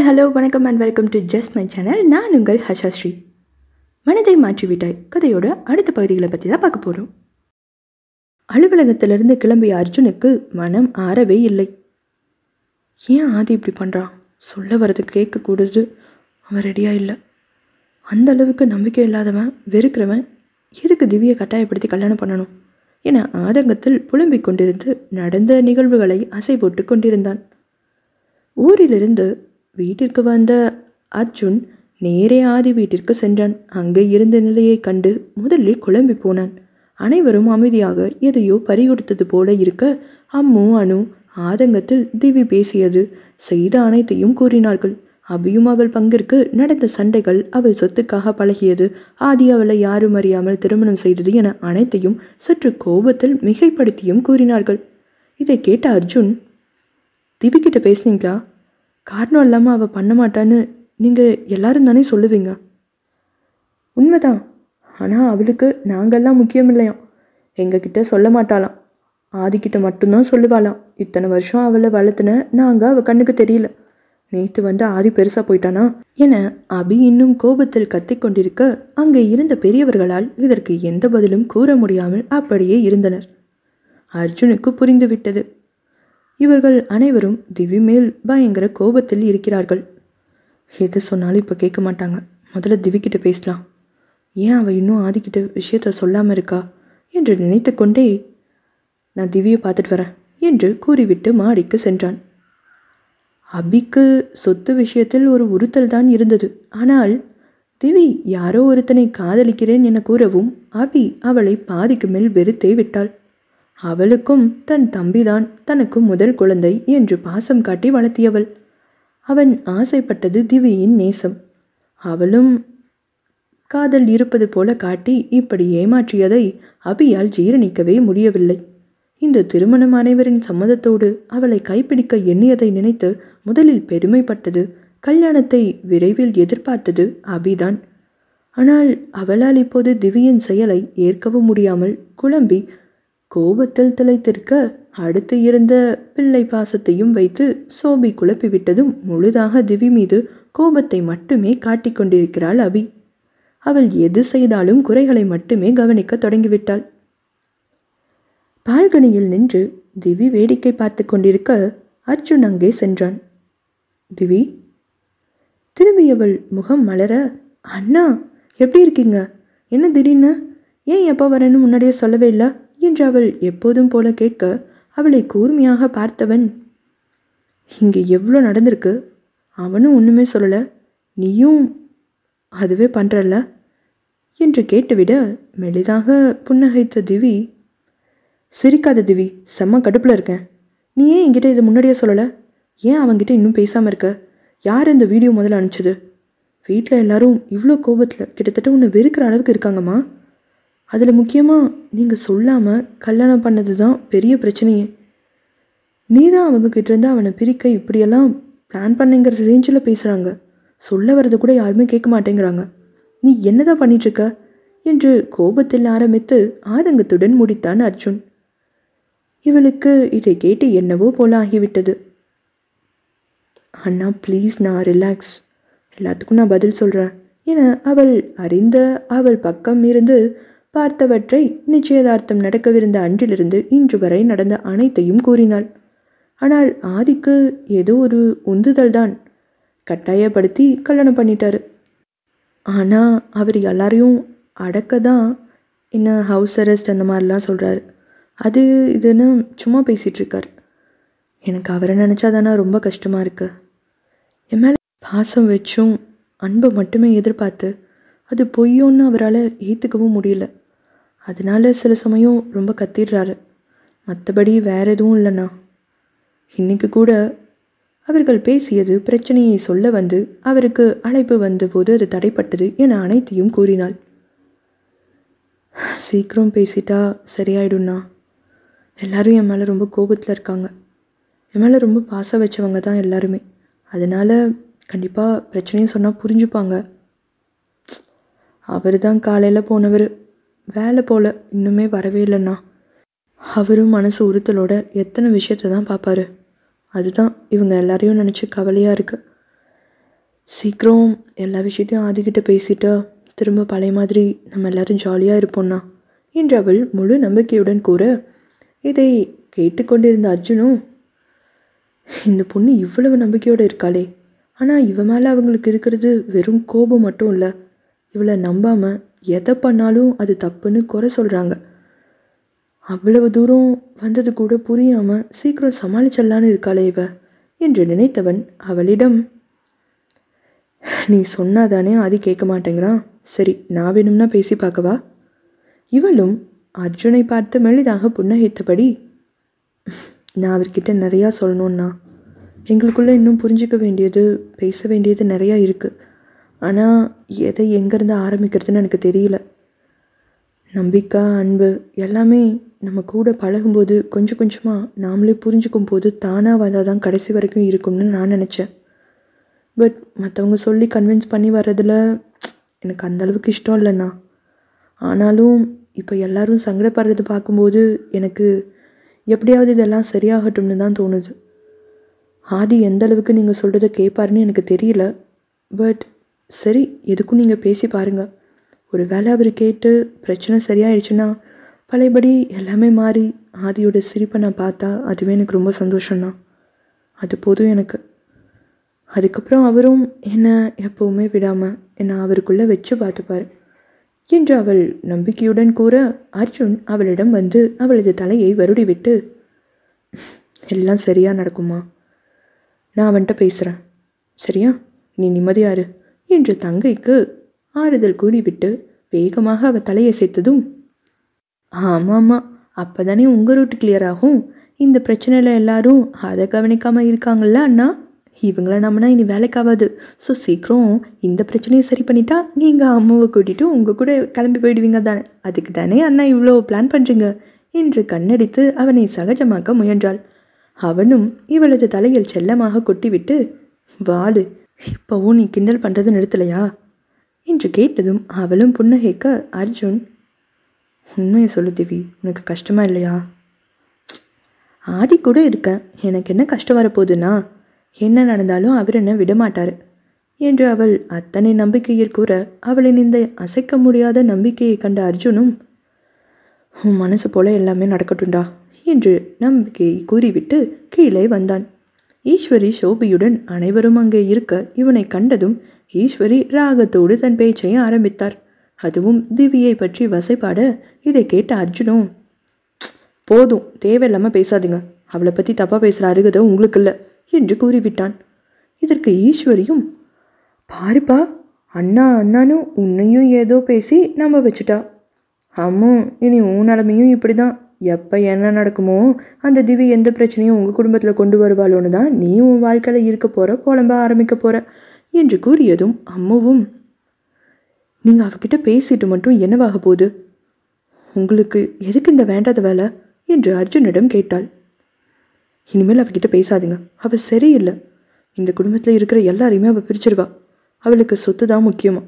hi hello வணக்கம் and welcome to just my channel நான் உங்கள் ஹஷாஸ்ரீ மனதை மாற்றிவிட்டாய் கதையோட அடுத்த பகுதிகளை பற்றி தான் பார்க்க போகிறோம் அலுவலகத்திலிருந்து கிளம்பிய அர்ஜுனுக்கு மனம் ஆறவே இல்லை ஏன் ஆதி இப்படி பண்ணுறான் சொல்ல வரது கேட்கக்கூடாது அவன் ரெடியாக இல்லை அந்த அளவுக்கு நம்பிக்கை இல்லாதவன் வெறுக்கிறவன் எதுக்கு திவ்யை கட்டாயப்படுத்தி கல்யாணம் பண்ணணும் என ஆதங்கத்தில் புலம்பிக் கொண்டிருந்து நடந்த நிகழ்வுகளை அசை போட்டு கொண்டிருந்தான் ஊரிலிருந்து வீட்டிற்கு வந்த அர்ஜுன் நேரே ஆதி வீட்டிற்கு சென்றான் அங்கே இருந்த நிலையை கண்டு முதலில் குழம்பி போனான் அனைவரும் அமைதியாக எதையோ பறிகொடுத்தது போல இருக்க அம்மு அனு ஆதங்கத்தில் திவி பேசியது செய்த அனைத்தையும் கூறினார்கள் அபியும் அவள் பங்கிற்கு நடந்த சண்டைகள் அவள் சொத்துக்காக பழகியது ஆதி அவளை யாரும் அறியாமல் திருமணம் செய்தது என அனைத்தையும் சற்று கோபத்தில் மிகைப்படுத்தியும் கூறினார்கள் இதை கேட்ட அர்ஜுன் திவிக்கிட்ட பேசினீங்களா காரணம் இல்லாமல் அவள் பண்ண மாட்டான்னு நீங்கள் எல்லாரும் தானே சொல்லுவீங்க உண்மைதான் ஆனால் அவளுக்கு நாங்கள்லாம் முக்கியம் இல்லையா எங்ககிட்ட சொல்ல மாட்டாளாம் ஆதிக்கிட்ட மட்டும்தான் சொல்லுவாளாம் இத்தனை வருஷம் அவளை வளர்த்துன நாங்கள் அவள் கண்ணுக்கு தெரியல நேற்று வந்து ஆதி பெருசாக போயிட்டானா என அபி இன்னும் கோபத்தில் கத்திக்கொண்டிருக்க அங்கே இருந்த பெரியவர்களால் இதற்கு எந்த பதிலும் கூற முடியாமல் அப்படியே இருந்தனர் அர்ஜுனுக்கு புரிந்துவிட்டது இவர்கள் அனைவரும் திவி மேல் பயங்கர கோபத்தில் இருக்கிறார்கள் எது சொன்னாலும் இப்போ கேட்க மாட்டாங்க முதல்ல திவிக்கிட்ட பேசலாம் ஏன் அவள் இன்னும் ஆதிக்கிட்ட விஷயத்த சொல்லாமல் இருக்கா என்று நினைத்து கொண்டே நான் திவியை பார்த்துட்டு வரேன் என்று கூறிவிட்டு மாடிக்கு சென்றான் அபிக்கு சொத்து விஷயத்தில் ஒரு உறுத்தல் தான் இருந்தது ஆனால் திவி யாரோ ஒருத்தனை காதலிக்கிறேன் என கூறவும் அபி அவளை பாதிக்கு மேல் வெறுத்தே விட்டாள் அவளுக்கும் தன் தம்பிதான் தனக்கு முதல் குழந்தை என்று பாசம் காட்டி வளர்த்தியவள் அவன் ஆசைப்பட்டது திவியின் நேசம் அவளும் காதல் இருப்பது போல காட்டி இப்படி ஏமாற்றியதை அபியால் ஜீரணிக்கவே முடியவில்லை இந்த திருமணம் அனைவரின் சம்மதத்தோடு அவளை கைப்பிடிக்க எண்ணியதை நினைத்து முதலில் பெருமைப்பட்டது கல்யாணத்தை விரைவில் எதிர்பார்த்தது அபிதான் ஆனால் அவளால் இப்போது திவியின் செயலை ஏற்கவும் முடியாமல் குழம்பி கோபத்தில் திளைத்திருக்க அடுத்து இருந்த பிள்ளை பாசத்தையும் வைத்து சோபி குழப்பிவிட்டதும் முழுதாக திவி மீது கோபத்தை மட்டுமே காட்டிக்கொண்டிருக்கிறாள் அபி அவள் எது செய்தாலும் குறைகளை மட்டுமே கவனிக்க தொடங்கிவிட்டாள் பால்கனியில் நின்று திவி வேடிக்கை பார்த்து கொண்டிருக்க அர்ஜுன் அங்கே சென்றான் திவி திரும்பியவள் முகம் மலர அண்ணா எப்படி இருக்கீங்க என்ன திடீர்னு ஏன் எப்போ வரேன்னு முன்னாடியே சொல்லவே இல்லை என்று அவள் எப்போதும் போல கேட்க அவளை கூர்மையாக பார்த்தவன் இங்கே எவ்வளோ நடந்திருக்கு அவனும் ஒன்றுமே சொல்லலை நீயும் அதுவே பண்ணுறல்ல என்று கேட்டுவிட மெளிதாக புன்னகைத்த திவி சிரிக்காத திவி செம்ம கடுப்பில் இருக்கேன் நீ ஏன் என்கிட்ட இதை முன்னாடியே சொல்லலை ஏன் அவங்ககிட்ட இன்னும் பேசாமல் இருக்க யார் இந்த வீடியோ முதல்ல அனுப்பிச்சது வீட்டில் எல்லாரும் இவ்வளோ கோபத்தில் கிட்டத்தட்ட உன்னை வெறுக்கிற அளவுக்கு இருக்காங்கம்மா அதில் முக்கியமாக நீங்கள் சொல்லாமல் கல்யாணம் பண்ணது தான் பெரிய பிரச்சனையே நீ தான் அவங்கக்கிட்டேருந்து அவனை பிரிக்க இப்படியெல்லாம் பிளான் பண்ணுங்கிற ரேஞ்சில் பேசுகிறாங்க சொல்ல வர்றது கூட யாருமே கேட்க மாட்டேங்கிறாங்க நீ என்னதான் பண்ணிகிட்ருக்க என்று கோபத்தில் ஆரம்பித்து ஆதங்கத்துடன் முடித்தான் அர்ஜுன் இவளுக்கு இதை கேட்டு என்னவோ போல ஆகிவிட்டது அண்ணா ப்ளீஸ் நான் ரிலாக்ஸ் எல்லாத்துக்கும் நான் பதில் சொல்கிறேன் என அவள் அறிந்த அவள் பக்கம் இருந்து பார்த்தவற்றை நிச்சயதார்த்தம் நடக்கவிருந்த அன்றிலிருந்து இன்று வரை நடந்த அனைத்தையும் கூறினாள் ஆனால் ஆதிக்கு ஏதோ ஒரு உந்துதல் தான் கட்டாயப்படுத்தி கல்யாணம் பண்ணிட்டாரு ஆனால் அவர் எல்லாரையும் அடக்க தான் என்ன ஹவுஸ் அரெஸ்ட் அந்த மாதிரிலாம் சொல்கிறாரு அது இதுன்னு சும்மா பேசிகிட்ருக்கார் எனக்கு அவரை நினச்சா தானே ரொம்ப கஷ்டமாக இருக்குது என் மேலே பாசம் வச்சும் அன்பை மட்டுமே எதிர்பார்த்து அது பொய்யோன்னு அவரால் ஏற்றுக்கவும் முடியல அதனால சில சமயம் ரொம்ப கத்திடுறாரு மற்றபடி வேற எதுவும் இல்லைண்ணா இன்னைக்கு கூட அவர்கள் பேசியது பிரச்சனையை சொல்ல வந்து அவருக்கு அழைப்பு வந்தபோது அது தடைப்பட்டது என அனைத்தையும் கூறினாள் சீக்கிரம் பேசிட்டா சரியாயிடும்ண்ணா எல்லாரும் என் மேலே ரொம்ப கோபத்தில் இருக்காங்க என் மேலே ரொம்ப பாசம் வச்சவங்க தான் எல்லாருமே அதனால் கண்டிப்பாக பிரச்சனையும் சொன்னால் புரிஞ்சுப்பாங்க அவர் தான் காலையில் போனவர் வேலை போல இன்னுமே வரவே இல்லைண்ணா அவரும் மனசு உறுத்தலோட எத்தனை விஷயத்த தான் பார்ப்பாரு அதுதான் இவங்க எல்லாரையும் நினச்சி கவலையாக இருக்குது சீக்கிரம் எல்லா விஷயத்தையும் ஆதிக்கிட்ட பேசிட்டு திரும்ப பழைய மாதிரி நம்ம எல்லாரும் ஜாலியாக இருப்போம்னா என்று அவள் முழு நம்பிக்கையுடன் கூற இதை கேட்டுக்கொண்டிருந்த அர்ஜுனும் இந்த பொண்ணு இவ்வளவு நம்பிக்கையோடு இருக்காளே ஆனால் இவ மேலே அவங்களுக்கு இருக்கிறது வெறும் கோபம் மட்டும் இல்லை இவளை நம்பாமல் எதை பண்ணாலும் அது தப்புன்னு குறை சொல்கிறாங்க அவ்வளவு தூரம் வந்தது கூட புரியாமல் சீக்கிரம் சமாளிச்சிடலான்னு இருக்காளே இவ என்று நினைத்தவன் அவளிடம் நீ சொன்னாதானே அது கேட்க மாட்டேங்கிறான் சரி நான் வேணும்னா பேசி பார்க்கவா இவளும் அர்ஜுனை பார்த்து மெளிதாக புன்னகைத்தபடி நான் அவர்கிட்ட நிறையா சொல்லணுன்னா எங்களுக்குள்ளே இன்னும் புரிஞ்சிக்க வேண்டியது பேச வேண்டியது நிறையா இருக்குது ஆனால் எதை எங்கேருந்து ஆரம்பிக்கிறதுன்னு எனக்கு தெரியல நம்பிக்கை அன்பு எல்லாமே நம்ம கூட பழகும்போது கொஞ்சம் கொஞ்சமாக நாமளே புரிஞ்சுக்கும் போது தானாக வந்தால் தான் கடைசி வரைக்கும் இருக்கும்னு நான் நினச்சேன் பட் மற்றவங்க சொல்லி கன்வின்ஸ் பண்ணி வர்றதில் எனக்கு அந்தளவுக்கு இஷ்டம் இல்லைண்ணா ஆனாலும் இப்போ எல்லோரும் சங்கடப்படுறது பார்க்கும்போது எனக்கு எப்படியாவது இதெல்லாம் சரியாகட்டும்னு தான் தோணுது ஆதி எந்த அளவுக்கு நீங்கள் சொல்கிறத கேட்பாருன்னு எனக்கு தெரியல பட் சரி எதுக்கும் நீங்கள் பேசி பாருங்கள் ஒரு வேலை அவர் கேட்டு பிரச்சனை சரியாயிடுச்சுன்னா பழையபடி எல்லாமே மாறி ஆதியோட சிரிப்பை நான் பார்த்தா அதுவே எனக்கு ரொம்ப சந்தோஷம்னா அது போதும் எனக்கு அதுக்கப்புறம் அவரும் என்னை எப்போவுமே விடாமல் என்னை அவருக்குள்ளே வச்சு பார்த்துப்பார் என்று அவள் நம்பிக்கையுடன் கூற அர்ஜுன் அவளிடம் வந்து அவளது தலையை வருடி விட்டு எல்லாம் சரியாக நடக்குமா நான் அவன்கிட்ட பேசுகிறேன் சரியா நீ நிம்மதியாரு என்று தங்கைக்கு ஆறுதல் கூறிவிட்டு வேகமாக அவள் தலையசைத்ததும் ஆமாம்மா அப்போ தானே உங்கள் ரூட்டு கிளியர் ஆகும் இந்த பிரச்சனையில் எல்லாரும் அதை கவனிக்காமல் இருக்காங்கள்ல அண்ணா இவங்கள நம்மனா இனி வேலைக்காகாது ஸோ சீக்கிரம் இந்த பிரச்சனையை சரி பண்ணிட்டா நீங்கள் அம்மாவை கூட்டிகிட்டு உங்கள் கூட கிளம்பி போயிடுவீங்க தானே அதுக்கு தானே அண்ணா இவ்வளோ பிளான் பண்ணுறீங்க என்று கண்ணடித்து அவனை சகஜமாக்க முயன்றாள் அவனும் இவளது தலையில் செல்லமாக கொட்டிவிட்டு வாடு இப்போவும் நீ கிண்டல் பண்ணுறது நிறுத்தலையா என்று கேட்டதும் அவளும் புன்னகைக்க அர்ஜுன் உண்மையை சொல்லு திவி உனக்கு கஷ்டமாக இல்லையா ஆதி கூட இருக்கேன் எனக்கு என்ன கஷ்டம் வரப்போகுதுன்னா என்ன நடந்தாலும் அவர் என்ன விடமாட்டார் என்று அவள் அத்தனை நம்பிக்கையில் கூற அவளின் இந்த அசைக்க முடியாத நம்பிக்கையை கண்ட அர்ஜுனும் உன் மனசு போல எல்லாமே நடக்கட்டும்டா என்று நம்பிக்கையை கூறிவிட்டு கீழே வந்தான் ஈஸ்வரி சோபியுடன் அனைவரும் அங்கே இருக்க இவனை கண்டதும் ஈஸ்வரி ராகத்தோடு தன் பேச்சை ஆரம்பித்தார் அதுவும் திவியை பற்றி வசைப்பாட இதை கேட்ட அர்ஜுனும் போதும் தேவையில்லாமல் பேசாதீங்க அவளை பற்றி தப்பாக பேசுகிற அருகத உங்களுக்கு இல்லை என்று கூறிவிட்டான் இதற்கு ஈஸ்வரியும் பாருப்பா அண்ணா அண்ணானும் உன்னையும் ஏதோ பேசி நம்ப வச்சுட்டா அம்மும் இனி உன் நிலமையும் இப்படி தான் எப்போ என்ன நடக்குமோ அந்த திவி எந்த பிரச்சனையும் உங்கள் குடும்பத்தில் கொண்டு வருவாளோன்னு தான் நீ உன் வாழ்க்கையில் இருக்க போகிற புலம்ப ஆரம்பிக்க போகிற என்று கூறியதும் அம்முவும் நீங்கள் அவகிட்ட பேசிட்டு மட்டும் என்னவாக போகுது உங்களுக்கு எதுக்கு இந்த வேண்டாத வேலை என்று அர்ஜுனிடம் கேட்டாள் இனிமேல் அவகிட்ட பேசாதீங்க அவள் சரியில்லை இந்த குடும்பத்தில் இருக்கிற எல்லாரையுமே அவள் பிரிச்சிருவா அவளுக்கு சொத்து தான் முக்கியமாக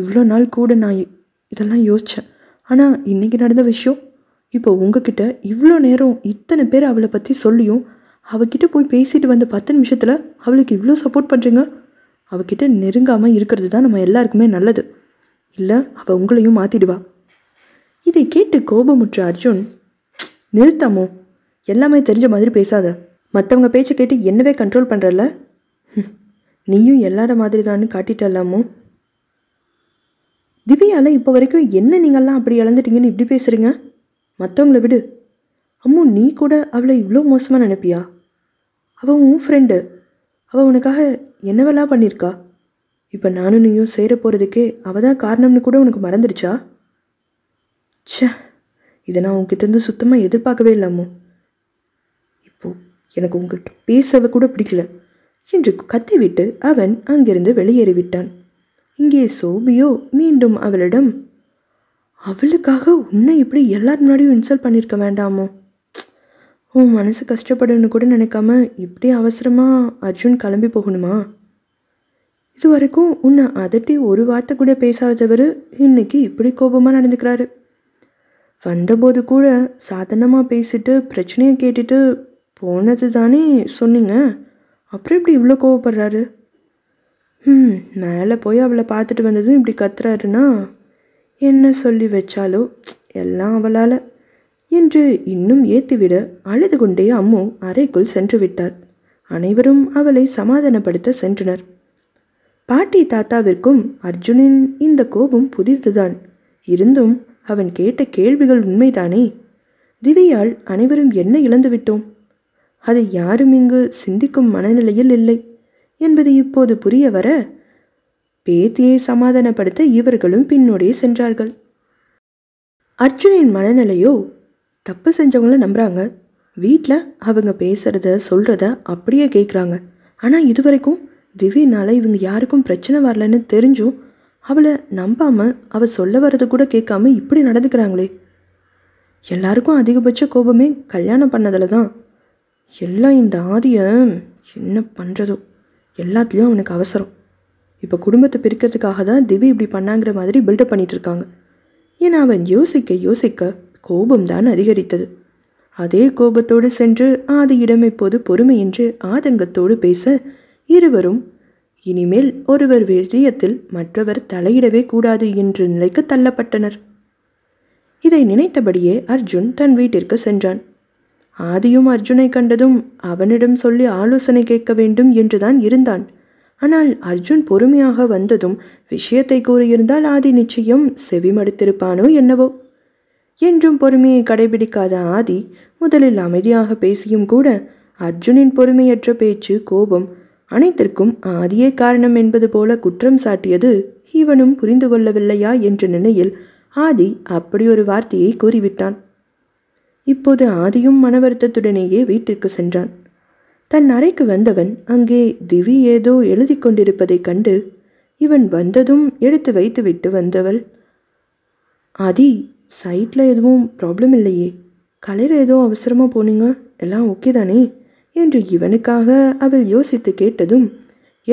இவ்வளோ நாள் கூட நான் இதெல்லாம் யோசித்தேன் ஆனால் இன்றைக்கி நடந்த விஷயம் இப்போ உங்ககிட்ட இவ்வளோ நேரம் இத்தனை பேர் அவளை பற்றி சொல்லியும் அவகிட்ட போய் பேசிட்டு வந்த பத்து நிமிஷத்தில் அவளுக்கு இவ்வளோ சப்போர்ட் பண்ணுறீங்க அவகிட்ட நெருங்காமல் இருக்கிறது தான் நம்ம எல்லாருக்குமே நல்லது இல்லை அவள் உங்களையும் மாற்றிடுவா இதை கேட்டு கோபமுற்ற அர்ஜுன் நிறுத்தாமோ எல்லாமே தெரிஞ்ச மாதிரி பேசாத மற்றவங்க பேச்சை கேட்டு என்னவே கண்ட்ரோல் பண்ணுறல நீயும் எல்லார மாதிரி தான் காட்டிட்டலாமோ திவ்யால இப்போ வரைக்கும் என்ன நீங்கள்லாம் அப்படி இழந்துட்டீங்கன்னு இப்படி பேசுகிறீங்க மற்றவங்கள விடு அம்மு நீ கூட அவளை இவ்வளோ மோசமாக நினைப்பியா அவள் உன் ஃப்ரெண்டு அவள் உனக்காக என்னவெல்லாம் பண்ணியிருக்கா இப்போ நானும் நீயும் சேர போகிறதுக்கே அவள் தான் காரணம்னு கூட உனக்கு மறந்துடுச்சா சே இதை நான் இருந்து சுத்தமாக எதிர்பார்க்கவே இல்லாமோ இப்போது எனக்கு உங்ககிட்ட பேசவ கூட பிடிக்கல என்று கத்திவிட்டு அவன் அங்கிருந்து வெளியேறிவிட்டான் இங்கே சோபியோ மீண்டும் அவளிடம் அவளுக்காக உன்னை இப்படி எல்லார் முன்னாடியும் இன்சல்ட் பண்ணியிருக்க வேண்டாமோ உன் மனசு கஷ்டப்படுன்னு கூட நினைக்காம இப்படி அவசரமாக அர்ஜுன் கிளம்பி போகணுமா இது வரைக்கும் உன்னை அதட்டி ஒரு வார்த்தை கூட பேசாதவர் இன்னைக்கு இப்படி கோபமாக நடந்துக்கிறாரு வந்தபோது கூட சாதாரணமாக பேசிட்டு பிரச்சனையை கேட்டுட்டு போனது தானே சொன்னீங்க அப்புறம் இப்படி இவ்வளோ கோவப்படுறாரு ம் மேலே போய் அவளை பார்த்துட்டு வந்ததும் இப்படி கத்துறாருன்னா என்ன சொல்லி வச்சாலோ எல்லாம் அவளால் என்று இன்னும் ஏத்துவிட அழுது கொண்டே அம்மு அறைக்குள் சென்று விட்டார் அனைவரும் அவளை சமாதானப்படுத்த சென்றனர் பாட்டி தாத்தாவிற்கும் அர்ஜுனின் இந்த கோபம் புதிர்ந்துதான் இருந்தும் அவன் கேட்ட கேள்விகள் உண்மைதானே திவ்யால் அனைவரும் என்ன இழந்துவிட்டோம் அதை யாரும் இங்கு சிந்திக்கும் மனநிலையில் இல்லை என்பது இப்போது புரிய வர பேத்தியை சமாதானப்படுத்த இவர்களும் பின்னோடே சென்றார்கள் அர்ஜுனின் மனநிலையோ தப்பு செஞ்சவங்கள நம்புகிறாங்க வீட்டில் அவங்க பேசுகிறத சொல்கிறத அப்படியே கேட்குறாங்க ஆனால் இது வரைக்கும் திவ்யனால் இவங்க யாருக்கும் பிரச்சனை வரலன்னு தெரிஞ்சும் அவளை நம்பாமல் அவள் சொல்ல வர்றது கூட கேட்காம இப்படி நடந்துக்கிறாங்களே எல்லாருக்கும் அதிகபட்ச கோபமே கல்யாணம் பண்ணதில் தான் எல்லாம் இந்த ஆதியை என்ன பண்ணுறதோ எல்லாத்துலேயும் அவனுக்கு அவசரம் இப்போ குடும்பத்தை பிரிக்கிறதுக்காக தான் திவி இப்படி பண்ணாங்கிற மாதிரி பில்டப் பண்ணிகிட்டு இருக்காங்க ஏன்னா அவன் யோசிக்க யோசிக்க கோபம் தான் அதிகரித்தது அதே கோபத்தோடு சென்று ஆதியிடம் இப்போது பொறுமையின்றி ஆதங்கத்தோடு பேச இருவரும் இனிமேல் ஒருவர் விஷயத்தில் மற்றவர் தலையிடவே கூடாது என்று நிலைக்கு தள்ளப்பட்டனர் இதை நினைத்தபடியே அர்ஜுன் தன் வீட்டிற்கு சென்றான் ஆதியும் அர்ஜுனை கண்டதும் அவனிடம் சொல்லி ஆலோசனை கேட்க வேண்டும் என்றுதான் இருந்தான் ஆனால் அர்ஜுன் பொறுமையாக வந்ததும் விஷயத்தை கூறியிருந்தால் ஆதி நிச்சயம் செவிமடுத்திருப்பானோ என்னவோ என்றும் பொறுமையை கடைபிடிக்காத ஆதி முதலில் அமைதியாக பேசியும் கூட அர்ஜுனின் பொறுமையற்ற பேச்சு கோபம் அனைத்திற்கும் ஆதியே காரணம் என்பது போல குற்றம் சாட்டியது இவனும் புரிந்து கொள்ளவில்லையா என்ற நிலையில் ஆதி அப்படி ஒரு வார்த்தையை கூறிவிட்டான் இப்போது ஆதியும் மனவருத்தத்துடனேயே வீட்டிற்கு சென்றான் தன் அறைக்கு வந்தவன் அங்கே திவி ஏதோ எழுதி கொண்டிருப்பதைக் கண்டு இவன் வந்ததும் எடுத்து வைத்து விட்டு வந்தவள் அதி சைட்டில் எதுவும் ப்ராப்ளம் இல்லையே கலையில் ஏதோ அவசரமாக போனீங்க எல்லாம் ஓகே தானே என்று இவனுக்காக அவள் யோசித்து கேட்டதும்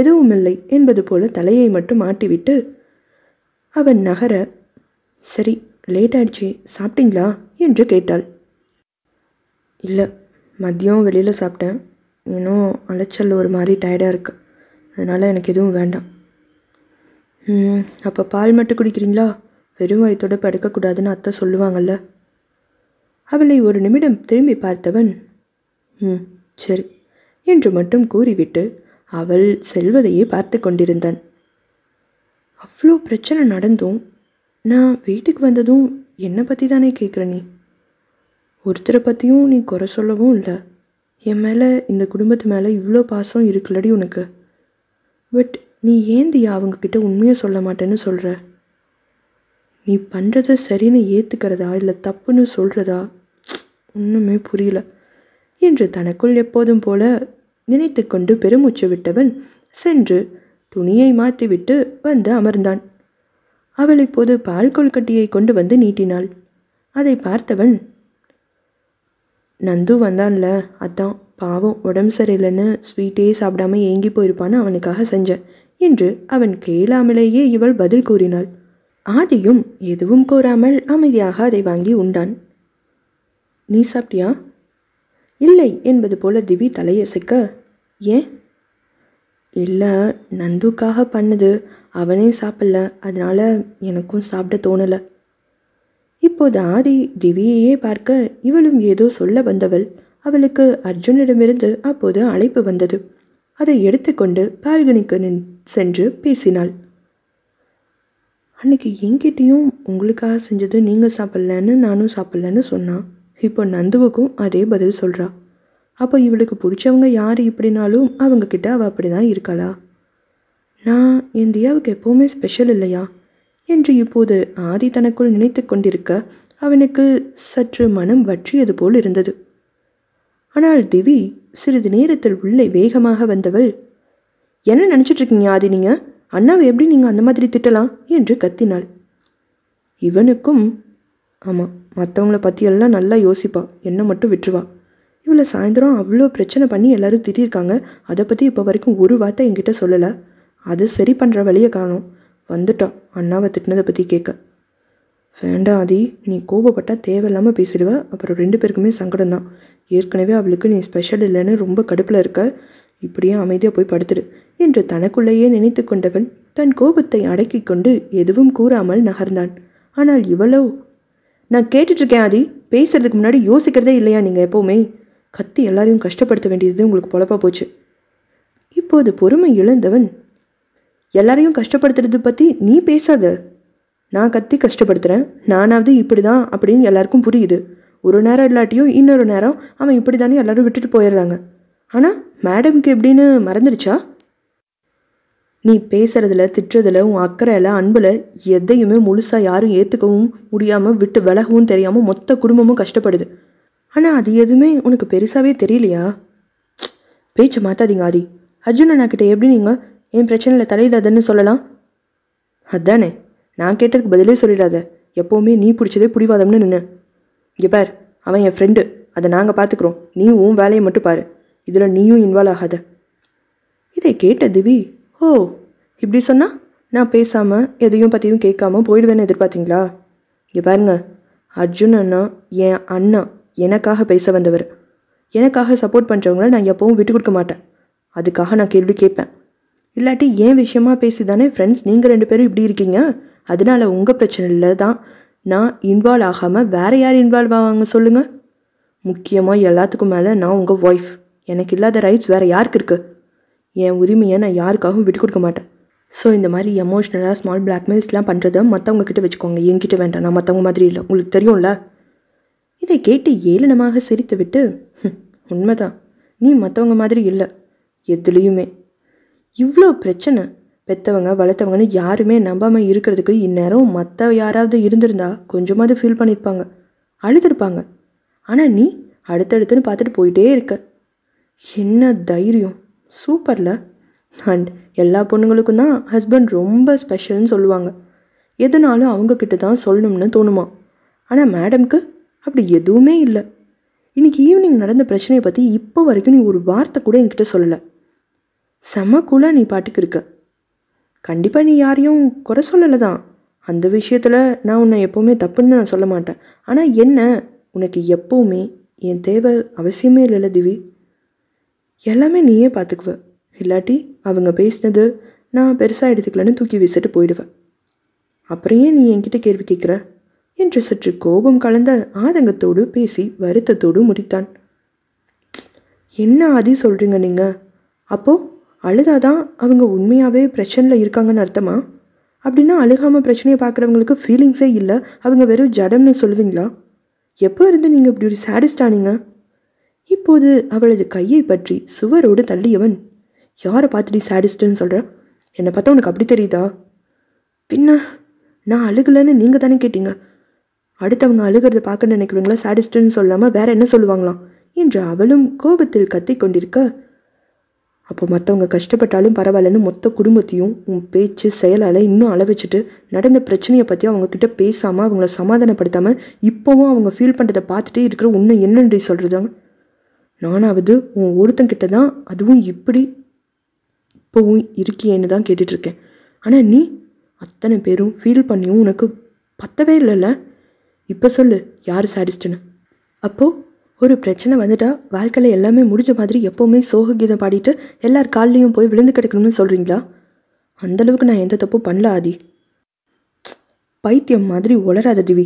எதுவும் இல்லை என்பது போல தலையை மட்டும் ஆட்டிவிட்டு அவன் நகர சரி லேட் ஆயிடுச்சு சாப்பிட்டீங்களா என்று கேட்டாள் இல்லை மதியம் வெளியில் சாப்பிட்டேன் இன்னும் அலைச்சல் ஒரு மாதிரி டயர்டாக இருக்குது அதனால் எனக்கு எதுவும் வேண்டாம் அப்போ பால் மட்டும் குடிக்கிறீங்களா வெறும் வயத்தோடு படுக்கக்கூடாதுன்னு அத்தை சொல்லுவாங்கள்ல அவளை ஒரு நிமிடம் திரும்பி பார்த்தவன் ம் சரி என்று மட்டும் கூறிவிட்டு அவள் செல்வதையே பார்த்து கொண்டிருந்தான் அவ்வளோ பிரச்சனை நடந்தும் நான் வீட்டுக்கு வந்ததும் என்னை பற்றி தானே கேட்குறேனே நீ ஒருத்தரை பற்றியும் நீ குறை சொல்லவும் இல்லை என் மேலே இந்த குடும்பத்து மேலே இவ்வளோ பாசம் இருக்குல்லடி உனக்கு பட் நீ ஏந்தியா அவங்கக்கிட்ட உண்மையை சொல்ல மாட்டேன்னு சொல்கிற நீ பண்ணுறத சரின்னு ஏற்றுக்கிறதா இல்லை தப்புன்னு சொல்கிறதா ஒன்றுமே புரியல என்று தனக்குள் எப்போதும் போல நினைத்து கொண்டு பெருமூச்சு விட்டவன் சென்று துணியை மாற்றிவிட்டு வந்து அமர்ந்தான் அவள் இப்போது பால் கொள்கட்டியை கொண்டு வந்து நீட்டினாள் அதை பார்த்தவன் நந்து வந்தான்ல அதான் பாவம் உடம்பு சரியில்லைன்னு ஸ்வீட்டே சாப்பிடாம ஏங்கி போயிருப்பான்னு அவனுக்காக செஞ்சேன் என்று அவன் கேளாமலேயே இவள் பதில் கூறினாள் ஆதியும் எதுவும் கோராமல் அமைதியாக அதை வாங்கி உண்டான் நீ சாப்பிட்டியா இல்லை என்பது போல திவி தலையசைக்க ஏன் இல்லை நந்துக்காக பண்ணது அவனே சாப்பிடல அதனால் எனக்கும் சாப்பிட தோணலை இப்போது ஆதி திவியையே பார்க்க இவளும் ஏதோ சொல்ல வந்தவள் அவளுக்கு அர்ஜுனிடமிருந்து அப்போது அழைப்பு வந்தது அதை எடுத்துக்கொண்டு பால்கனிக்கு நின் சென்று பேசினாள் அன்னைக்கு என்கிட்டேயும் உங்களுக்காக செஞ்சது நீங்கள் சாப்பிட்லன்னு நானும் சாப்பிட்லன்னு சொன்னான் இப்போ நந்துவுக்கும் அதே பதில் சொல்கிறா அப்போ இவளுக்கு பிடிச்சவங்க யார் இப்படினாலும் அவங்கக்கிட்ட அவள் அப்படி தான் இருக்காளா நான் என் தியாவுக்கு எப்போவுமே ஸ்பெஷல் இல்லையா என்று இப்போது ஆதி தனக்குள் நினைத்து கொண்டிருக்க அவனுக்கு சற்று மனம் வற்றியது போல் இருந்தது ஆனால் திவி சிறிது நேரத்தில் உள்ளே வேகமாக வந்தவள் என்ன நினச்சிட்டு இருக்கீங்க ஆதி நீங்க அண்ணாவை எப்படி நீங்கள் அந்த மாதிரி திட்டலாம் என்று கத்தினாள் இவனுக்கும் ஆமாம் மற்றவங்கள பற்றியெல்லாம் நல்லா யோசிப்பா என்னை மட்டும் விட்டுருவா இவ்வளோ சாயந்தரம் அவ்வளோ பிரச்சனை பண்ணி எல்லோரும் திட்டிருக்காங்க அதை பற்றி இப்போ வரைக்கும் ஒரு வார்த்தை என்கிட்ட சொல்லலை அது சரி பண்ணுற வழியை காணும் வந்துட்டா அண்ணாவை திட்டினதை பற்றி கேட்க வேண்டாம் ஆதி நீ கோபப்பட்டால் தேவையில்லாமல் பேசிடுவ அப்புறம் ரெண்டு பேருக்குமே சங்கடம் தான் ஏற்கனவே அவளுக்கு நீ ஸ்பெஷல் இல்லைன்னு ரொம்ப கடுப்பில் இருக்க இப்படியே அமைதியாக போய் படுத்துடு என்று தனக்குள்ளேயே நினைத்து கொண்டவன் தன் கோபத்தை அடக்கி கொண்டு எதுவும் கூறாமல் நகர்ந்தான் ஆனால் இவ்வளோ நான் கேட்டுட்ருக்கேன் ஆதி பேசுறதுக்கு முன்னாடி யோசிக்கிறதே இல்லையா நீங்கள் எப்போவுமே கத்தி எல்லாரையும் கஷ்டப்படுத்த வேண்டியது உங்களுக்கு பொழப்பாக போச்சு இப்போது பொறுமை இழந்தவன் எல்லாரையும் கஷ்டப்படுத்துறது பற்றி நீ பேசாத நான் கத்தி கஷ்டப்படுத்துகிறேன் நானாவது இப்படி தான் அப்படின்னு எல்லாருக்கும் புரியுது ஒரு நேரம் இல்லாட்டியும் இன்னொரு நேரம் அவன் இப்படி தானே எல்லோரும் விட்டுட்டு போயிடுறாங்க ஆனால் மேடம்க்கு எப்படின்னு மறந்துடுச்சா நீ பேசுறதுல திட்டுறதுல உன் அக்கறையில் அன்பில் எதையுமே முழுசாக யாரும் ஏற்றுக்கவும் முடியாமல் விட்டு விலகவும் தெரியாமல் மொத்த குடும்பமும் கஷ்டப்படுது ஆனால் அது எதுவுமே உனக்கு பெருசாகவே தெரியலையா பேச்சை மாற்றாதீங்க ஆதி அர்ஜுன் கிட்டே எப்படி நீங்கள் என் பிரச்சனையில் தலையிடாதன்னு சொல்லலாம் அதானே நான் கேட்டதுக்கு பதிலே சொல்லிடாத எப்போவுமே நீ பிடிச்சதே பிடிவாதம்னு நின்று இங்கே பார் அவன் என் ஃப்ரெண்டு அதை நாங்கள் பார்த்துக்குறோம் நீ உன் வேலையை மட்டும் பாரு இதில் நீயும் இன்வால்வ் ஆகாத இதை கேட்ட திவி ஓ இப்படி சொன்னால் நான் பேசாமல் எதையும் பற்றியும் கேட்காம போயிடுவேன்னு எதிர்பார்த்தீங்களா இங்கே பாருங்க அர்ஜுன் அண்ணா என் அண்ணா எனக்காக பேச வந்தவர் எனக்காக சப்போர்ட் பண்ணுறவங்கள நான் எப்போவும் விட்டு கொடுக்க மாட்டேன் அதுக்காக நான் கேள்வி கேட்பேன் இல்லாட்டி ஏன் விஷயமா பேசி தானே ஃப்ரெண்ட்ஸ் நீங்கள் ரெண்டு பேரும் இப்படி இருக்கீங்க அதனால உங்கள் இல்லை தான் நான் இன்வால்வ் ஆகாமல் வேறு யார் இன்வால்வ் ஆவாங்க சொல்லுங்கள் முக்கியமாக எல்லாத்துக்கும் மேலே நான் உங்கள் ஒய்ஃப் எனக்கு இல்லாத ரைட்ஸ் வேறு யாருக்கு இருக்குது என் உரிமையை நான் யாருக்காகவும் விட்டு கொடுக்க மாட்டேன் ஸோ இந்த மாதிரி எமோஷ்னலாக ஸ்மால் பிளாக்மெயில்ஸ்லாம் பண்ணுறத மற்றவங்க கிட்ட வச்சுக்கோங்க என்கிட்ட வேண்டாம் நான் மற்றவங்க மாதிரி இல்லை உங்களுக்கு தெரியும்ல இதை கேட்டு ஏளனமாக சிரித்து விட்டு உண்மைதான் நீ மற்றவங்க மாதிரி இல்லை எதுலேயுமே இவ்வளோ பிரச்சனை பெற்றவங்க வளர்த்தவங்கன்னு யாருமே நம்பாமல் இருக்கிறதுக்கு இந்நேரம் மற்ற யாராவது இருந்திருந்தா கொஞ்சமாவது ஃபீல் பண்ணியிருப்பாங்க அழுதுருப்பாங்க ஆனால் நீ அடுத்தடுத்துன்னு பார்த்துட்டு போயிட்டே இருக்க என்ன தைரியம் சூப்பரில் அண்ட் எல்லா பொண்ணுங்களுக்கும் தான் ஹஸ்பண்ட் ரொம்ப ஸ்பெஷல்னு சொல்லுவாங்க எதுனாலும் அவங்கக்கிட்ட தான் சொல்லணும்னு தோணுமா ஆனால் மேடம்க்கு அப்படி எதுவுமே இல்லை இன்றைக்கி ஈவினிங் நடந்த பிரச்சனையை பற்றி இப்போ வரைக்கும் நீ ஒரு வார்த்தை கூட என்கிட்ட சொல்லலை செம்ம கூலாக நீ பாட்டுக்கு இருக்க கண்டிப்பாக நீ யாரையும் குறை சொல்லலை தான் அந்த விஷயத்தில் நான் உன்னை எப்போவுமே தப்புன்னு நான் சொல்ல மாட்டேன் ஆனால் என்ன உனக்கு எப்போவுமே என் தேவை அவசியமே இல்லைல்ல திவி எல்லாமே நீயே பார்த்துக்குவ இல்லாட்டி அவங்க பேசினது நான் பெருசாக எடுத்துக்கலன்னு தூக்கி வீசிட்டு போயிடுவேன் அப்புறம் ஏன் நீ என்கிட்ட கேள்வி கேட்குற என்று சற்று கோபம் கலந்த ஆதங்கத்தோடு பேசி வருத்தத்தோடு முடித்தான் என்ன அதி சொல்கிறீங்க நீங்கள் அப்போது அழுதாதான் அவங்க உண்மையாகவே பிரச்சனையில் இருக்காங்கன்னு அர்த்தமா அப்படின்னா அழுகாமல் பிரச்சனையை பார்க்குறவங்களுக்கு ஃபீலிங்ஸே இல்லை அவங்க வெறும் ஜடம்னு சொல்லுவீங்களா எப்போ இருந்து நீங்கள் இப்படி ஒரு சேடிஸ்ட் இப்போது அவளது கையை பற்றி சுவரோடு தள்ளியவன் யாரை பார்த்துட்டு சேடிஸ்ட்டுன்னு சொல்கிற என்னை பார்த்தா உனக்கு அப்படி தெரியுதா பின்ன நான் அழுகலைன்னு நீங்கள் தானே கேட்டீங்க அடுத்தவங்க அழுகிறத பார்க்க நினைக்கிறவங்களா சேடிஸ்ட்டுன்னு சொல்லாமல் வேற என்ன சொல்லுவாங்களாம் என்று அவளும் கோபத்தில் கத்தி கொண்டிருக்க அப்போ மற்றவங்க கஷ்டப்பட்டாலும் பரவாயில்லன்னு மொத்த குடும்பத்தையும் உன் பேச்சு செயலால் இன்னும் அளவச்சிட்டு நடந்த பிரச்சனையை பற்றி அவங்கக்கிட்ட பேசாமல் அவங்கள சமாதானப்படுத்தாமல் இப்போவும் அவங்க ஃபீல் பண்ணுறதை பார்த்துட்டே இருக்கிற உன்னை என்னன்றி சொல்கிறதாங்க நானாவது உன் ஒருத்தங்கிட்ட தான் அதுவும் இப்படி இப்போவும் இருக்கியேன்னு தான் கேட்டுட்ருக்கேன் ஆனால் நீ அத்தனை பேரும் ஃபீல் பண்ணியும் உனக்கு பத்தவே இல்லைல்ல இப்போ சொல்லு யார் சாடிஸ்ட்டுன்னு அப்போது ஒரு பிரச்சனை வந்துட்டா வாழ்க்கையில் எல்லாமே முடிஞ்ச மாதிரி எப்போவுமே சோககீதம் பாடிட்டு எல்லார் கால்லையும் போய் விழுந்து கிடக்கணும்னு சொல்கிறீங்களா அந்தளவுக்கு நான் எந்த தப்பும் பண்ணல ஆதி பைத்தியம் மாதிரி உளராத திவி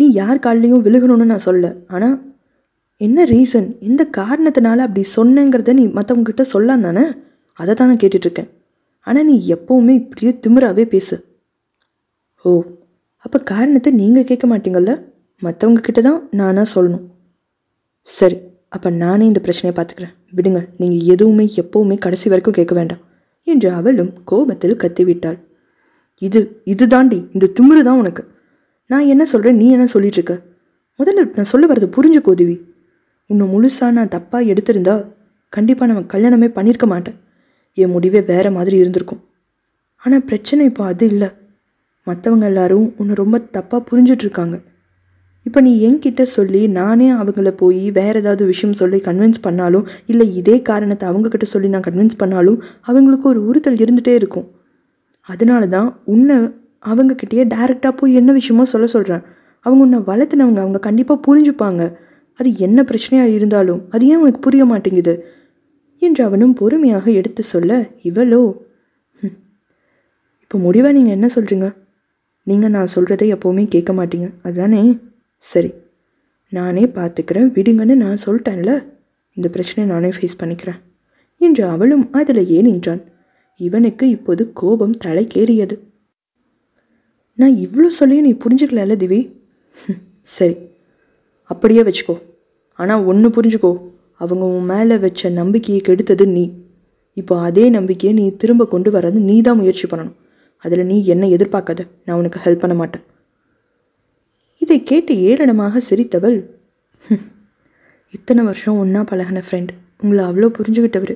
நீ யார் கால்லையும் விழுகணும்னு நான் சொல்ல ஆனால் என்ன ரீசன் எந்த காரணத்தினால அப்படி சொன்னேங்கிறத நீ மற்றவங்ககிட்ட சொல்லாம் தானே அதை நான் கேட்டுட்ருக்கேன் ஆனால் நீ எப்போவுமே இப்படியே திமிராகவே பேசு ஓ அப்போ காரணத்தை நீங்கள் கேட்க மாட்டீங்கள்ல மற்றவங்கக்கிட்ட தான் நானாக சொல்லணும் சரி அப்போ நானே இந்த பிரச்சனையை பார்த்துக்கிறேன் விடுங்க நீங்கள் எதுவுமே எப்போவுமே கடைசி வரைக்கும் கேட்க வேண்டாம் என்று அவளும் கோபத்தில் கத்திவிட்டாள் இது இது தாண்டி இந்த திமுரு தான் உனக்கு நான் என்ன சொல்கிறேன் நீ என்ன சொல்லிட்டுருக்க முதல்ல நான் சொல்ல வரது புரிஞ்சுக்கோ உதவி உன்னை முழுசாக நான் தப்பாக எடுத்திருந்தா கண்டிப்பாக நம்ம கல்யாணமே பண்ணியிருக்க மாட்டேன் என் முடிவே வேறு மாதிரி இருந்திருக்கும் ஆனால் பிரச்சனை இப்போ அது இல்லை மற்றவங்க எல்லாரும் உன்னை ரொம்ப தப்பாக புரிஞ்சிட்ருக்காங்க இப்போ நீ என்கிட்ட சொல்லி நானே அவங்கள போய் வேறு ஏதாவது விஷயம் சொல்லி கன்வின்ஸ் பண்ணாலும் இல்லை இதே காரணத்தை அவங்கக்கிட்ட சொல்லி நான் கன்வின்ஸ் பண்ணாலும் அவங்களுக்கு ஒரு உறுத்தல் இருந்துகிட்டே இருக்கும் அதனால தான் உன்னை அவங்கக்கிட்டேயே டேரெக்டாக போய் என்ன விஷயமோ சொல்ல சொல்கிறேன் அவங்க உன்னை வளர்த்துனவங்க அவங்க கண்டிப்பாக புரிஞ்சுப்பாங்க அது என்ன பிரச்சனையாக இருந்தாலும் அது ஏன் உனக்கு புரிய மாட்டேங்குது என்று அவனும் பொறுமையாக எடுத்து சொல்ல இவளோ இப்போ முடிவாக நீங்கள் என்ன சொல்கிறீங்க நீங்கள் நான் சொல்கிறதை எப்போவுமே கேட்க மாட்டீங்க அதுதானே சரி நானே பார்த்துக்கிறேன் விடுங்கன்னு நான் சொல்லிட்டேன்ல இந்த பிரச்சனை நானே ஃபேஸ் பண்ணிக்கிறேன் என்று அவளும் அதில் ஏன் நின்றான் இவனுக்கு இப்போது கோபம் தலைக்கேறியது நான் இவ்வளோ சொல்லியும் நீ புரிஞ்சுக்கல திவி சரி அப்படியே வச்சுக்கோ ஆனால் ஒன்று புரிஞ்சுக்கோ அவங்க உன் மேலே வச்ச நம்பிக்கையை கெடுத்தது நீ இப்போ அதே நம்பிக்கையை நீ திரும்ப கொண்டு வரது நீ தான் முயற்சி பண்ணணும் அதில் நீ என்ன எதிர்பார்க்காத நான் உனக்கு ஹெல்ப் பண்ண மாட்டேன் இதை கேட்டு ஏளனமாக சிரித்தவள் இத்தனை வருஷம் ஒன்றா பழகின ஃப்ரெண்ட் உங்களை அவ்வளோ புரிஞ்சுக்கிட்டவர்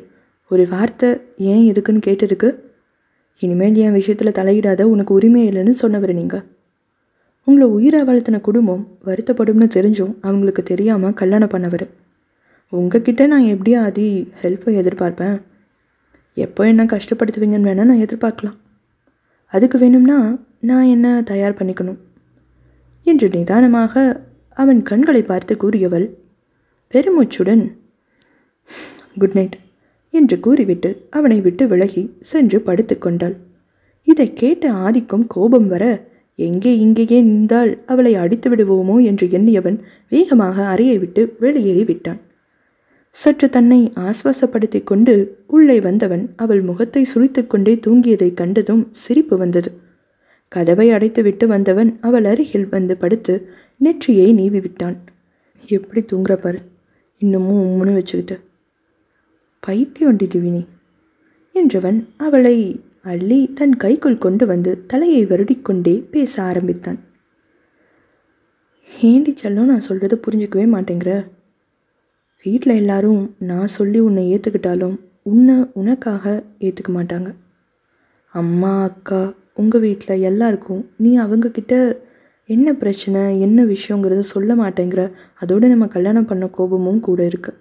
ஒரு வார்த்தை ஏன் எதுக்குன்னு கேட்டதுக்கு இனிமேல் என் விஷயத்தில் தலையிடாத உனக்கு உரிமை இல்லைன்னு சொன்னவர் நீங்கள் உங்களை உயிரை வளர்த்தின குடும்பம் வருத்தப்படும்னு தெரிஞ்சும் அவங்களுக்கு தெரியாமல் கல்யாணம் பண்ணவர் உங்ககிட்ட நான் எப்படியா அதி ஹெல்ப்பை எதிர்பார்ப்பேன் எப்போ என்ன கஷ்டப்படுத்துவீங்கன்னு வேணால் நான் எதிர்பார்க்கலாம் அதுக்கு வேணும்னா நான் என்ன தயார் பண்ணிக்கணும் என்று நிதானமாக அவன் கண்களை பார்த்து கூறியவள் பெருமூச்சுடன் குட் நைட் என்று கூறிவிட்டு அவனை விட்டு விலகி சென்று படுத்துக்கொண்டாள் இதை கேட்ட ஆதிக்கும் கோபம் வர எங்கே இங்கேயே நின்றால் அவளை அடித்து விடுவோமோ என்று எண்ணியவன் வேகமாக அறையை விட்டு வெளியேறி விட்டான் சற்று தன்னை ஆஸ்வாசப்படுத்தி கொண்டு உள்ளே வந்தவன் அவள் முகத்தை கொண்டே தூங்கியதை கண்டதும் சிரிப்பு வந்தது கதவை அடைத்துவிட்டு வந்தவன் அவள் அருகில் வந்து படுத்து நெற்றியை நீவி விட்டான் எப்படி தூங்குற பாரு இன்னமும் உம்முன்னு வச்சுக்கிட்டு பைத்தியொண்டி திவினி என்றவன் அவளை அள்ளி தன் கைக்குள் கொண்டு வந்து தலையை வருடிக்கொண்டே பேச ஆரம்பித்தான் ஏண்டி செல்லும் நான் சொல்கிறத புரிஞ்சிக்கவே மாட்டேங்கிற வீட்டில் எல்லாரும் நான் சொல்லி உன்னை ஏற்றுக்கிட்டாலும் உன்னை உனக்காக ஏற்றுக்க மாட்டாங்க அம்மா அக்கா உங்கள் வீட்டில் எல்லாருக்கும் நீ அவங்கக்கிட்ட என்ன பிரச்சனை என்ன விஷயங்கிறத சொல்ல மாட்டேங்கிற அதோடு நம்ம கல்யாணம் பண்ண கோபமும் கூட இருக்குது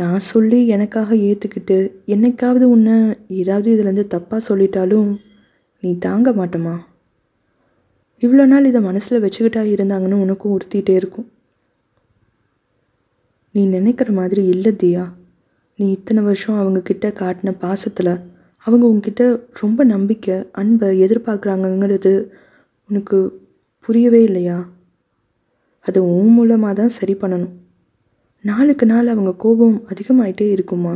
நான் சொல்லி எனக்காக ஏற்றுக்கிட்டு என்னைக்காவது உன்னை ஏதாவது இதுலேருந்து தப்பாக சொல்லிட்டாலும் நீ தாங்க மாட்டோமா இவ்வளோ நாள் இதை மனசில் வச்சுக்கிட்டா இருந்தாங்கன்னு உனக்கும் உறுத்திட்டே இருக்கும் நீ நினைக்கிற மாதிரி இல்லை தியா நீ இத்தனை வருஷம் அவங்கக்கிட்ட காட்டின பாசத்தில் அவங்க உங்ககிட்ட ரொம்ப நம்பிக்கை அன்பை எதிர்பார்க்குறாங்கங்கிறது உனக்கு புரியவே இல்லையா அதை உன் மூலமாக தான் சரி பண்ணணும் நாளுக்கு நாள் அவங்க கோபம் அதிகமாயிட்டே இருக்குமா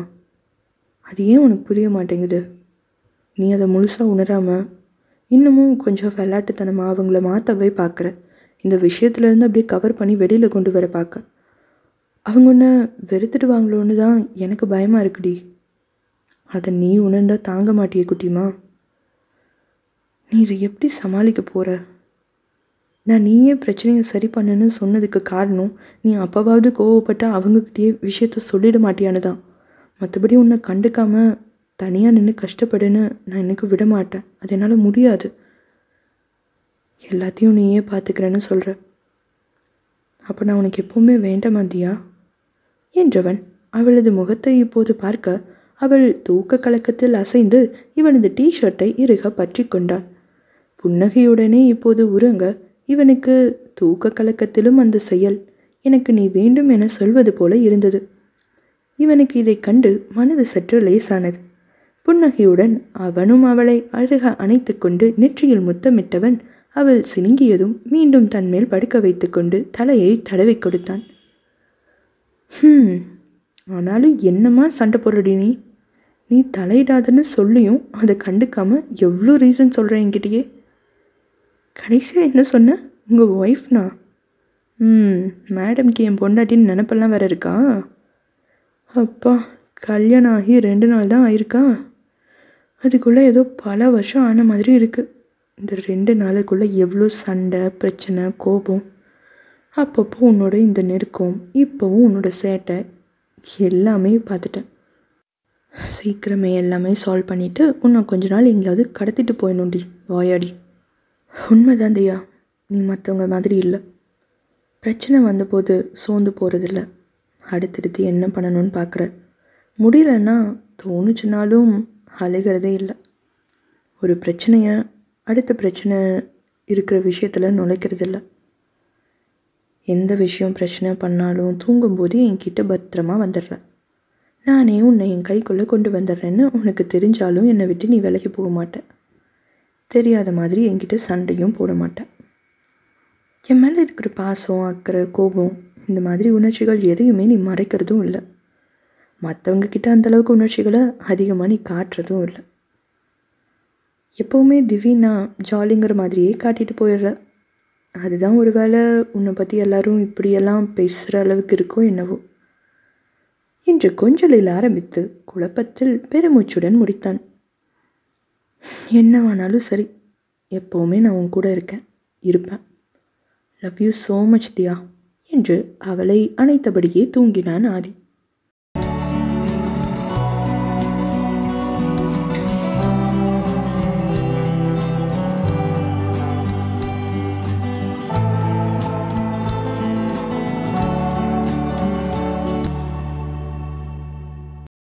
அது ஏன் உனக்கு புரிய மாட்டேங்குது நீ அதை முழுசாக உணராமல் இன்னமும் கொஞ்சம் விளையாட்டுத்தனமாக அவங்கள மாற்றவே பார்க்குற இந்த விஷயத்துலேருந்து அப்படியே கவர் பண்ணி வெளியில் கொண்டு வர பார்க்க அவங்க ஒன்று வெறுத்துடுவாங்களோன்னு தான் எனக்கு பயமாக இருக்குடி அதை நீ உணர்ந்தால் தாங்க மாட்டிய குட்டிமா நீ இதை எப்படி சமாளிக்க போகிற நான் நீயே பிரச்சனையை சரி பண்ணுன்னு சொன்னதுக்கு காரணம் நீ அப்பாவது கோவப்பட்ட அவங்கக்கிட்டேயே விஷயத்த சொல்லிட மாட்டியானுதான் தான் மற்றபடி உன்னை கண்டுக்காமல் தனியாக நின்று கஷ்டப்படுன்னு நான் எனக்கு விட மாட்டேன் அது என்னால் முடியாது எல்லாத்தையும் நீயே பார்த்துக்கிறேன்னு சொல்கிற அப்போ நான் உனக்கு எப்போவுமே வேண்டாமாந்தியா என்றவன் அவளது முகத்தை இப்போது பார்க்க அவள் தூக்க கலக்கத்தில் அசைந்து இவனது டீ ஷர்ட்டை இறுக பற்றி கொண்டாள் புன்னகையுடனே இப்போது உறங்க இவனுக்கு தூக்க கலக்கத்திலும் அந்த செயல் எனக்கு நீ வேண்டும் என சொல்வது போல இருந்தது இவனுக்கு இதை கண்டு மனது சற்று லேசானது புன்னகையுடன் அவனும் அவளை அழுக அணைத்து கொண்டு நெற்றியில் முத்தமிட்டவன் அவள் சினுங்கியதும் மீண்டும் தன்மேல் படுக்க வைத்துக்கொண்டு தலையை தடவி கொடுத்தான் ஹம் ஆனாலும் என்னம்மா சண்டை போடுறடி நீ நீ தலையிடாதன்னு சொல்லியும் அதை கண்டுக்காமல் எவ்வளோ ரீசன் சொல்கிற என்கிட்டயே கடைசியாக என்ன சொன்ன உங்கள் ஒய்ஃப்னா ம் மேடம்க்கு என் பொண்டாட்டின்னு நினப்பெல்லாம் வேறு இருக்கா அப்பா கல்யாணம் ஆகி ரெண்டு நாள் தான் ஆயிருக்கா அதுக்குள்ளே ஏதோ பல வருஷம் ஆன மாதிரி இருக்குது இந்த ரெண்டு நாளுக்குள்ளே எவ்வளோ சண்டை பிரச்சனை கோபம் அப்பப்போ உன்னோட இந்த நெருக்கம் இப்போவும் உன்னோட சேட்டை எல்லாமே பார்த்துட்டேன் சீக்கிரமே எல்லாமே சால்வ் பண்ணிவிட்டு உன்னை கொஞ்ச நாள் எங்கேயாவது கடத்திட்டு போயிடணும்டி வாயாடி உண்மைதான் தியா நீ மற்றவங்க மாதிரி இல்லை பிரச்சனை வந்தபோது சோர்ந்து போகிறதில்ல அடுத்தடுத்து என்ன பண்ணணும்னு பார்க்குற முடியலன்னா தோணுச்சுனாலும் அழுகிறதே இல்லை ஒரு பிரச்சனையை அடுத்த பிரச்சனை இருக்கிற விஷயத்தில் நுழைக்கிறதில்ல எந்த விஷயம் பிரச்சனை பண்ணாலும் தூங்கும்போது என்கிட்ட பத்திரமா வந்துடுறேன் நானே உன்னை என் கைக்குள்ளே கொண்டு வந்துடுறேன்னு உனக்கு தெரிஞ்சாலும் என்னை விட்டு நீ விலகி போக மாட்ட தெரியாத மாதிரி என்கிட்ட சண்டையும் போட மாட்டேன் என் மேலே இருக்கிற பாசம் அக்கறை கோபம் இந்த மாதிரி உணர்ச்சிகள் எதையுமே நீ மறைக்கிறதும் இல்லை மற்றவங்க கிட்ட அந்தளவுக்கு உணர்ச்சிகளை அதிகமாக நீ காட்டுறதும் இல்லை எப்போவுமே திவினா ஜாலிங்கிற மாதிரியே காட்டிட்டு போயிடுற அதுதான் ஒருவேளை உன்னை பற்றி எல்லாரும் இப்படியெல்லாம் பேசுகிற அளவுக்கு இருக்கோ என்னவோ என்று கொஞ்சலில் ஆரம்பித்து குழப்பத்தில் பெருமூச்சுடன் முடித்தான் என்னவானாலும் சரி எப்போவுமே நான் உன் கூட இருக்கேன் இருப்பேன் love you so much Diya என்று அவளை அணைத்தபடியே தூங்கினான் ஆதி